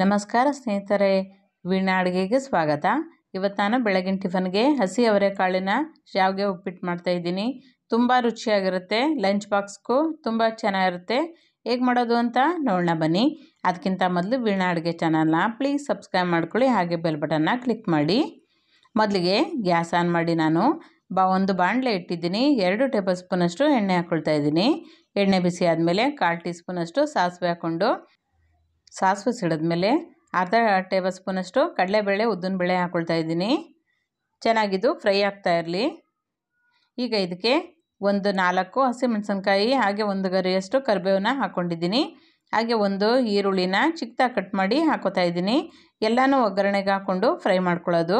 ನಮಸ್ಕಾರ ಸ್ನೇಹಿತರೆ ವೀಣಾ ಅಡುಗೆಗೆ ಸ್ವಾಗತ ಇವತ್ತು ನಾನು ಬೆಳಗಿನ ಟಿಫನ್ಗೆ ಹಸಿ ಅವರೆಕಾಳಿನ ಶಾವಿಗೆ ಉಪ್ಪಿಟ್ಟು ಮಾಡ್ತಾ ಇದ್ದೀನಿ ತುಂಬ ರುಚಿಯಾಗಿರುತ್ತೆ ಲಂಚ್ ಬಾಕ್ಸ್ಗೂ ತುಂಬ ಚೆನ್ನಾಗಿರುತ್ತೆ ಹೇಗೆ ಮಾಡೋದು ಅಂತ ನೋಡೋಣ ಬನ್ನಿ ಅದಕ್ಕಿಂತ ಮೊದಲು ವೀಣಾ ಅಡುಗೆ ಚಾನಲ್ನ ಪ್ಲೀಸ್ ಸಬ್ಸ್ಕ್ರೈಬ್ ಮಾಡ್ಕೊಳ್ಳಿ ಹಾಗೆ ಬೆಲ್ ಬಟನ್ನ ಕ್ಲಿಕ್ ಮಾಡಿ ಮೊದಲಿಗೆ ಗ್ಯಾಸ್ ಆನ್ ಮಾಡಿ ನಾನು ಬಾ ಒಂದು ಬಾಣಲೆ ಇಟ್ಟಿದ್ದೀನಿ ಎರಡು ಟೇಬಲ್ ಸ್ಪೂನಷ್ಟು ಎಣ್ಣೆ ಹಾಕ್ಕೊಳ್ತಾ ಇದ್ದೀನಿ ಎಣ್ಣೆ ಬಿಸಿ ಆದಮೇಲೆ ಕಾಲು ಟೀ ಸ್ಪೂನಷ್ಟು ಸಾಸಿವೆ ಹಾಕ್ಕೊಂಡು ಸಾಸಿವೆ ಸಿಡಿದ್ಮೇಲೆ ಅರ್ಧ ಟೇಬಲ್ ಸ್ಪೂನಷ್ಟು ಕಡಲೆಬೇಳೆ ಉದ್ದಿನಬೇಳೆ ಹಾಕ್ಕೊಳ್ತಾ ಇದ್ದೀನಿ ಚೆನ್ನಾಗಿದ್ದು ಫ್ರೈ ಆಗ್ತಾ ಇರಲಿ ಈಗ ಇದಕ್ಕೆ ಒಂದು ನಾಲ್ಕು ಹಸಿಮೆಣಸಿನ್ಕಾಯಿ ಹಾಗೆ ಒಂದು ಗರಿಯಷ್ಟು ಕರಿಬೇವನ್ನ ಹಾಕ್ಕೊಂಡಿದ್ದೀನಿ ಹಾಗೆ ಒಂದು ಈರುಳ್ಳಿನ ಚಿಕ್ಕದಾಗಿ ಕಟ್ ಮಾಡಿ ಹಾಕೋತಾ ಇದ್ದೀನಿ ಎಲ್ಲನೂ ಒಗ್ಗರಣೆಗೆ ಹಾಕ್ಕೊಂಡು ಫ್ರೈ ಮಾಡ್ಕೊಳ್ಳೋದು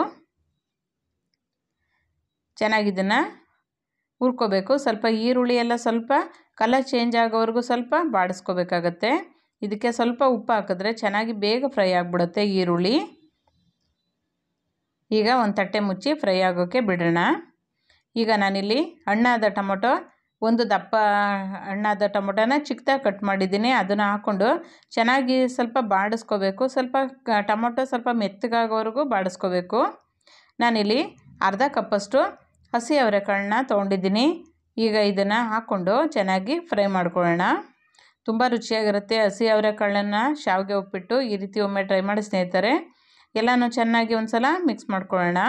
ಚೆನ್ನಾಗಿದ್ದನ್ನು ಹುರ್ಕೋಬೇಕು ಸ್ವಲ್ಪ ಈರುಳ್ಳಿ ಎಲ್ಲ ಸ್ವಲ್ಪ ಕಲರ್ ಚೇಂಜ್ ಆಗೋವರೆಗೂ ಸ್ವಲ್ಪ ಬಾಡಿಸ್ಕೋಬೇಕಾಗತ್ತೆ ಇದಕ್ಕೆ ಸ್ವಲ್ಪ ಉಪ್ಪು ಹಾಕಿದ್ರೆ ಚೆನ್ನಾಗಿ ಬೇಗ ಫ್ರೈ ಆಗಿಬಿಡುತ್ತೆ ಈರುಳ್ಳಿ ಈಗ ಒಂದು ತಟ್ಟೆ ಮುಚ್ಚಿ ಫ್ರೈ ಆಗೋಕ್ಕೆ ಬಿಡೋಣ ಈಗ ನಾನಿಲ್ಲಿ ಹಣ್ಣಾದ ಟೊಮೊಟೊ ಒಂದು ದಪ್ಪ ಹಣ್ಣಾದ ಟೊಮೊಟೊನ ಚಿಕ್ಕದಾಗಿ ಕಟ್ ಮಾಡಿದ್ದೀನಿ ಅದನ್ನು ಹಾಕ್ಕೊಂಡು ಚೆನ್ನಾಗಿ ಸ್ವಲ್ಪ ಬಾಡಿಸ್ಕೋಬೇಕು ಸ್ವಲ್ಪ ಟೊಮೊಟೊ ಸ್ವಲ್ಪ ಮೆತ್ತಗಾಗೋವರೆಗೂ ಬಾಡಿಸ್ಕೋಬೇಕು ನಾನಿಲ್ಲಿ ಅರ್ಧ ಕಪ್ಪಷ್ಟು ಹಸಿ ಅವರೆಕಾಳನ್ನ ತೊಗೊಂಡಿದ್ದೀನಿ ಈಗ ಇದನ್ನು ಹಾಕ್ಕೊಂಡು ಚೆನ್ನಾಗಿ ಫ್ರೈ ಮಾಡ್ಕೊಳ್ಳೋಣ ತುಂಬ ರುಚಿಯಾಗಿರುತ್ತೆ ಹಸಿ ಅವರೆಕಾಳನ್ನು ಶಾವಿಗೆ ಉಪ್ಪಿಟ್ಟು ಈ ರೀತಿ ಒಮ್ಮೆ ಟ್ರೈ ಮಾಡಿ ಸ್ನೇಹಿತರೆ ಎಲ್ಲನೂ ಚೆನ್ನಾಗಿ ಒಂದು ಸಲ ಮಿಕ್ಸ್ ಮಾಡ್ಕೊಳ್ಳೋಣ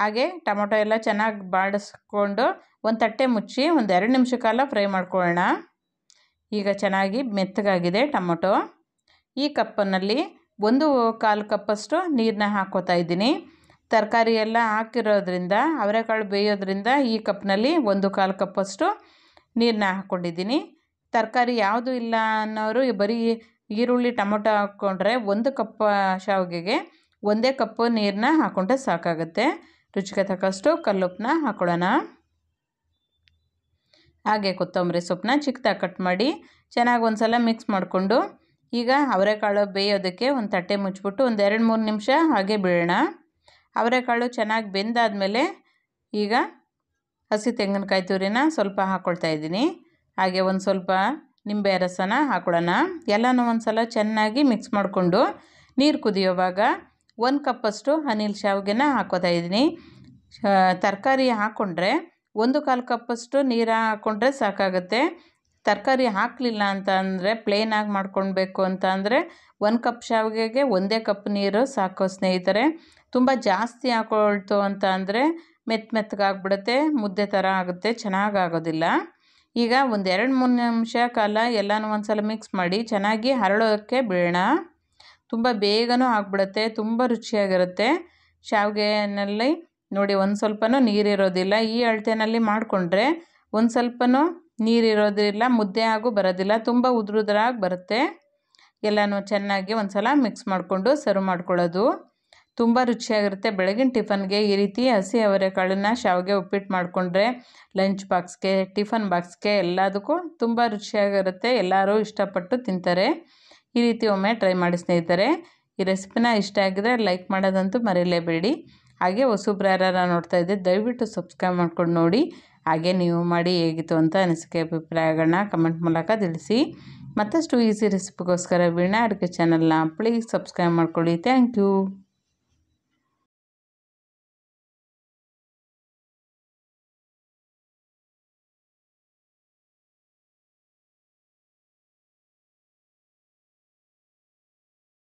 ಹಾಗೆ ಟೊಮೊಟೊ ಎಲ್ಲ ಚೆನ್ನಾಗಿ ಬಾಡಿಸ್ಕೊಂಡು ಒಂದು ತಟ್ಟೆ ಮುಚ್ಚಿ ಒಂದು ಎರಡು ನಿಮಿಷ ಕಾಲ ಫ್ರೈ ಮಾಡ್ಕೊಳ್ಳೋಣ ಈಗ ಚೆನ್ನಾಗಿ ಮೆತ್ತಗಾಗಿದೆ ಟೊಮೊಟೊ ಈ ಕಪ್ಪನಲ್ಲಿ ಒಂದು ಕಾಲು ಕಪ್ಪಷ್ಟು ನೀರನ್ನ ಹಾಕೋತಾ ಇದ್ದೀನಿ ತರಕಾರಿ ಎಲ್ಲ ಹಾಕಿರೋದ್ರಿಂದ ಅವರೆಕಾಳು ಬೇಯೋದ್ರಿಂದ ಈ ಕಪ್ನಲ್ಲಿ ಒಂದು ಕಾಲು ಕಪ್ಪಷ್ಟು ನೀರನ್ನ ಹಾಕ್ಕೊಂಡಿದ್ದೀನಿ ತರಕಾರಿ ಯಾವುದು ಇಲ್ಲ ಅನ್ನೋರು ಬರೀ ಈರುಳ್ಳಿ ಟೊಮೊಟೊ ಹಾಕ್ಕೊಂಡ್ರೆ ಒಂದು ಕಪ್ ಶಾವಿಗೆಗೆ ಒಂದೇ ಕಪ್ಪು ನೀರನ್ನ ಹಾಕ್ಕೊಂಡ್ರೆ ಸಾಕಾಗುತ್ತೆ ರುಚಿಗೆ ತಕ್ಕಷ್ಟು ಕಲ್ಲುಪ್ಪನ್ನ ಹಾಕೊಳ್ಳೋಣ ಹಾಗೆ ಕೊತ್ತಂಬರಿ ಸೊಪ್ಪನ್ನ ಚಿಕ್ಕದಾಗಿ ಕಟ್ ಮಾಡಿ ಚೆನ್ನಾಗಿ ಒಂದು ಸಲ ಮಿಕ್ಸ್ ಮಾಡಿಕೊಂಡು ಈಗ ಅವರೆಕಾಳು ಬೇಯೋದಕ್ಕೆ ಒಂದು ತಟ್ಟೆ ಮುಚ್ಚಿಬಿಟ್ಟು ಒಂದು ಎರಡು ಮೂರು ನಿಮಿಷ ಹಾಗೆ ಬೀಳೋಣ ಅವರೆಕಾಳು ಚೆನ್ನಾಗಿ ಬೆಂದಾದ ಈಗ ಹಸಿ ತೆಂಗಿನಕಾಯಿ ತುರಿನ ಸ್ವಲ್ಪ ಹಾಕ್ಕೊಳ್ತಾ ಇದ್ದೀನಿ ಹಾಗೆ ಒಂದು ಸ್ವಲ್ಪ ನಿಂಬೆ ರಸನ ಹಾಕೊಳ್ಳೋಣ ಎಲ್ಲನೂ ಒಂದು ಸಲ ಚೆನ್ನಾಗಿ ಮಿಕ್ಸ್ ಮಾಡಿಕೊಂಡು ನೀರು ಕುದಿಯೋವಾಗ ಒಂದು ಕಪ್ಪಷ್ಟು ಅನಿಲ್ ಶಾವಿಗೆನ ಹಾಕೋತಾ ಇದ್ದೀನಿ ತರಕಾರಿ ಹಾಕ್ಕೊಂಡ್ರೆ ಒಂದು ಕಾಲು ಕಪ್ಪಷ್ಟು ನೀರು ಹಾಕ್ಕೊಂಡ್ರೆ ಸಾಕಾಗುತ್ತೆ ತರಕಾರಿ ಹಾಕಲಿಲ್ಲ ಅಂತ ಅಂದರೆ ಪ್ಲೇನಾಗಿ ಮಾಡ್ಕೊಳ್ಬೇಕು ಅಂತ ಅಂದರೆ ಒಂದು ಕಪ್ ಶಾವಿಗೆಗೆ ಒಂದೇ ಕಪ್ ನೀರು ಸಾಕು ಸ್ನೇಹಿತರೆ ತುಂಬ ಜಾಸ್ತಿ ಹಾಕೊಳ್ತು ಅಂತ ಅಂದರೆ ಮೆತ್ತ ಮೆತ್ತಗಾಗ್ಬಿಡುತ್ತೆ ಮುದ್ದೆ ಥರ ಆಗುತ್ತೆ ಚೆನ್ನಾಗಾಗೋದಿಲ್ಲ ಈಗ ಒಂದು ಎರಡು ಮೂರು ನಿಮಿಷ ಕಾಲ ಎಲ್ಲನೂ ಒಂದು ಸಲ ಮಿಕ್ಸ್ ಮಾಡಿ ಚೆನ್ನಾಗಿ ಹರಳೋಕ್ಕೆ ಬೀಳೋಣ ತುಂಬ ಬೇಗನೂ ಆಗಿಬಿಡುತ್ತೆ ತುಂಬ ರುಚಿಯಾಗಿರುತ್ತೆ ಶಾವಿಗೆನಲ್ಲಿ ನೋಡಿ ಒಂದು ಸ್ವಲ್ಪನೂ ನೀರಿರೋದಿಲ್ಲ ಈ ಅಳತೆನಲ್ಲಿ ಮಾಡಿಕೊಂಡ್ರೆ ಒಂದು ಸ್ವಲ್ಪನೂ ನೀರಿರೋದಿಲ್ಲ ಮುದ್ದೆ ಆಗೂ ಬರೋದಿಲ್ಲ ತುಂಬ ಉದುರುದ್ರಾಗಿ ಬರುತ್ತೆ ಎಲ್ಲನೂ ಚೆನ್ನಾಗಿ ಒಂದು ಸಲ ಮಿಕ್ಸ್ ಮಾಡಿಕೊಂಡು ಸರ್ವ್ ಮಾಡ್ಕೊಳ್ಳೋದು ತುಂಬ ರುಚಿಯಾಗಿರುತ್ತೆ ಬೆಳಗಿನ ಟಿಫನ್ಗೆ ಈ ರೀತಿ ಹಸಿ ಅವರೆಕಾಳನ್ನು ಶಾವಿಗೆ ಉಪ್ಪಿಟ್ಟು ಮಾಡಿಕೊಂಡ್ರೆ ಲಂಚ್ ಬಾಕ್ಸ್ಗೆ ಟಿಫನ್ ಬಾಕ್ಸ್ಗೆ ಎಲ್ಲದಕ್ಕೂ ತುಂಬ ರುಚಿಯಾಗಿರುತ್ತೆ ಎಲ್ಲರೂ ಇಷ್ಟಪಟ್ಟು ತಿಂತಾರೆ ಈ ರೀತಿ ಒಮ್ಮೆ ಟ್ರೈ ಮಾಡಿ ಸ್ನೇಹಿತರೆ ಈ ರೆಸಿಪಿನ ಇಷ್ಟ ಆಗಿದ್ರೆ ಲೈಕ್ ಮಾಡೋದಂತೂ ಮರೆಯಲೇಬೇಡಿ ಹಾಗೆ ಹೊಸಬ್ರಾರ ನೋಡ್ತಾ ಇದ್ದೆ ದಯವಿಟ್ಟು ಸಬ್ಸ್ಕ್ರೈಬ್ ಮಾಡ್ಕೊಂಡು ನೋಡಿ ಹಾಗೆ ನೀವು ಮಾಡಿ ಹೇಗಿತ್ತು ಅಂತ ಅನಿಸಿಕೆ ಅಭಿಪ್ರಾಯಗಳನ್ನ ಕಮೆಂಟ್ ಮೂಲಕ ತಿಳಿಸಿ ಮತ್ತಷ್ಟು ಈಸಿ ರೆಸಿಪಿಗೋಸ್ಕರ ವೀಣಾ ಅಡುಗೆ ಚಾನಲ್ನ ಪ್ಲೀಸ್ ಸಬ್ಸ್ಕ್ರೈಬ್ ಮಾಡ್ಕೊಳ್ಳಿ ಥ್ಯಾಂಕ್ ಯು